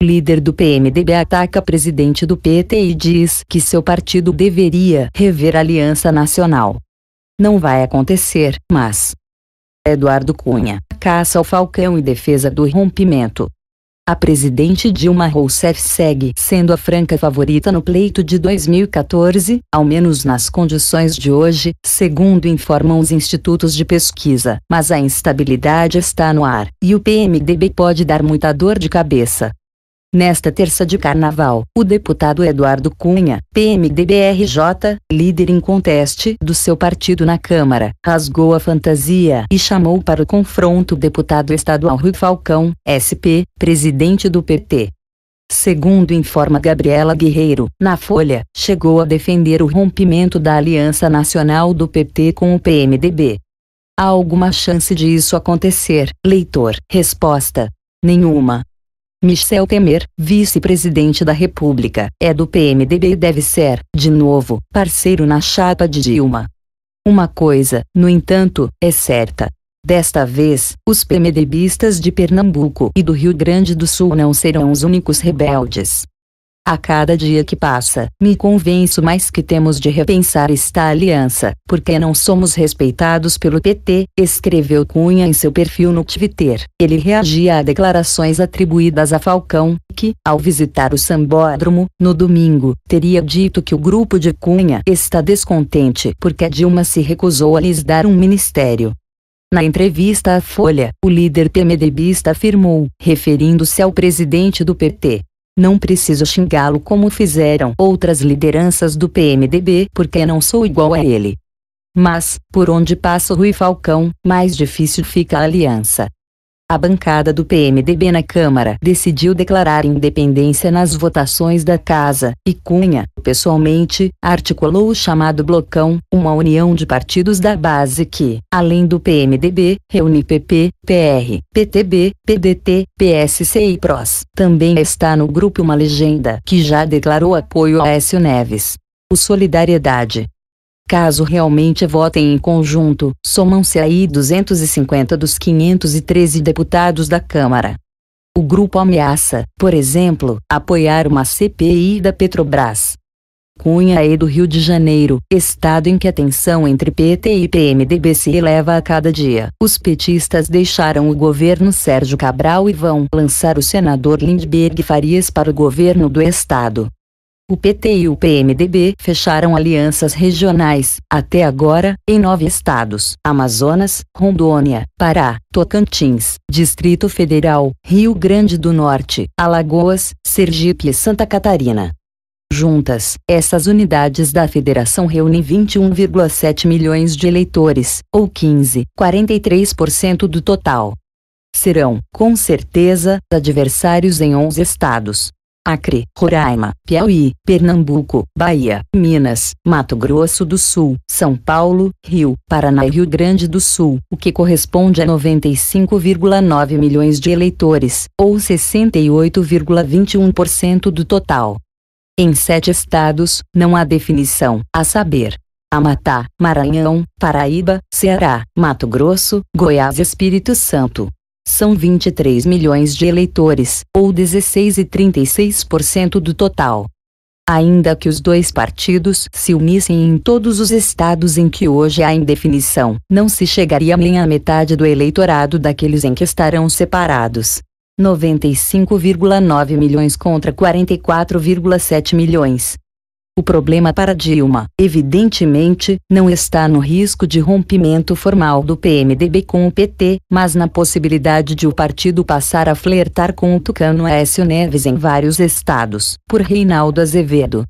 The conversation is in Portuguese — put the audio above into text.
Líder do PMDB ataca presidente do PT e diz que seu partido deveria rever a aliança nacional. Não vai acontecer, mas. Eduardo Cunha caça o Falcão e defesa do rompimento. A presidente Dilma Rousseff segue sendo a franca favorita no pleito de 2014, ao menos nas condições de hoje, segundo informam os institutos de pesquisa, mas a instabilidade está no ar, e o PMDB pode dar muita dor de cabeça. Nesta terça de carnaval, o deputado Eduardo Cunha, PMDBRJ, líder em conteste do seu partido na Câmara, rasgou a fantasia e chamou para o confronto o deputado estadual Rui Falcão, SP, presidente do PT. Segundo informa Gabriela Guerreiro, na Folha, chegou a defender o rompimento da aliança nacional do PT com o PMDB. Há alguma chance de isso acontecer, leitor? Resposta: Nenhuma. Michel Temer, vice-presidente da República, é do PMDB e deve ser, de novo, parceiro na chapa de Dilma. Uma coisa, no entanto, é certa. Desta vez, os PMDBistas de Pernambuco e do Rio Grande do Sul não serão os únicos rebeldes. A cada dia que passa, me convenço mais que temos de repensar esta aliança, porque não somos respeitados pelo PT, escreveu Cunha em seu perfil no Twitter. Ele reagia a declarações atribuídas a Falcão, que, ao visitar o Sambódromo, no domingo, teria dito que o grupo de Cunha está descontente porque Dilma se recusou a lhes dar um ministério. Na entrevista à Folha, o líder temedebista afirmou, referindo-se ao presidente do PT, não preciso xingá-lo como fizeram outras lideranças do PMDB porque não sou igual a ele. Mas, por onde passa Rui Falcão, mais difícil fica a aliança. A bancada do PMDB na Câmara decidiu declarar independência nas votações da Casa, e Cunha, pessoalmente, articulou o chamado Blocão, uma união de partidos da base que, além do PMDB, reúne PP, PR, PTB, PDT, PSC e PROS. Também está no grupo uma legenda que já declarou apoio a Écio Neves. O Solidariedade, Caso realmente votem em conjunto, somam-se aí 250 dos 513 deputados da Câmara. O grupo ameaça, por exemplo, apoiar uma CPI da Petrobras. Cunha e é do Rio de Janeiro, estado em que a tensão entre PT e PMDB se eleva a cada dia. Os petistas deixaram o governo Sérgio Cabral e vão lançar o senador Lindbergh Farias para o governo do estado. O PT e o PMDB fecharam alianças regionais, até agora, em nove estados: Amazonas, Rondônia, Pará, Tocantins, Distrito Federal, Rio Grande do Norte, Alagoas, Sergipe e Santa Catarina. Juntas, essas unidades da federação reúnem 21,7 milhões de eleitores, ou 15,43% do total. Serão, com certeza, adversários em 11 estados, Acre, Roraima, Piauí, Pernambuco, Bahia, Minas, Mato Grosso do Sul, São Paulo, Rio, Paraná e Rio Grande do Sul, o que corresponde a 95,9 milhões de eleitores, ou 68,21% do total. Em sete estados, não há definição, a saber, Amapá, Maranhão, Paraíba, Ceará, Mato Grosso, Goiás e Espírito Santo são 23 milhões de eleitores, ou 16,36% do total. Ainda que os dois partidos se unissem em todos os estados em que hoje há indefinição, não se chegaria nem à metade do eleitorado daqueles em que estarão separados. 95,9 milhões contra 44,7 milhões. O problema para Dilma, evidentemente, não está no risco de rompimento formal do PMDB com o PT, mas na possibilidade de o partido passar a flertar com o tucano Aécio Neves em vários estados, por Reinaldo Azevedo.